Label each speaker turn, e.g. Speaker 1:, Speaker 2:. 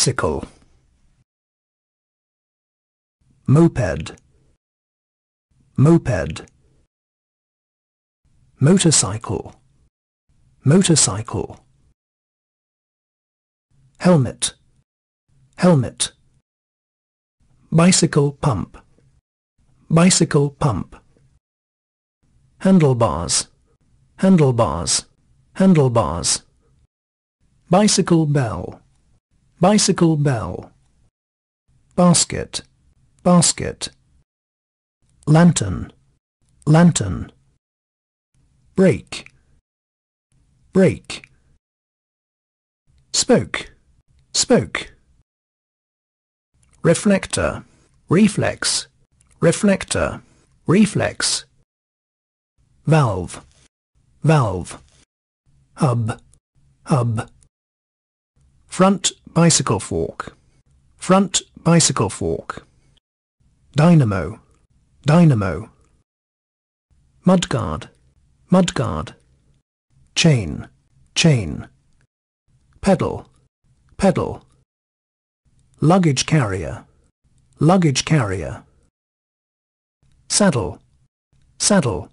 Speaker 1: Bicycle, moped moped motorcycle motorcycle helmet
Speaker 2: helmet bicycle pump bicycle pump handlebars handlebars handlebars bicycle bell bicycle bell, basket, basket,
Speaker 3: lantern, lantern, break, break, spoke, spoke, reflector, reflex, reflector, reflex, valve, valve,
Speaker 4: hub, hub, front bicycle fork, front bicycle fork, dynamo, dynamo, mudguard, mudguard, chain, chain, pedal, pedal, luggage carrier, luggage carrier,
Speaker 1: saddle, saddle,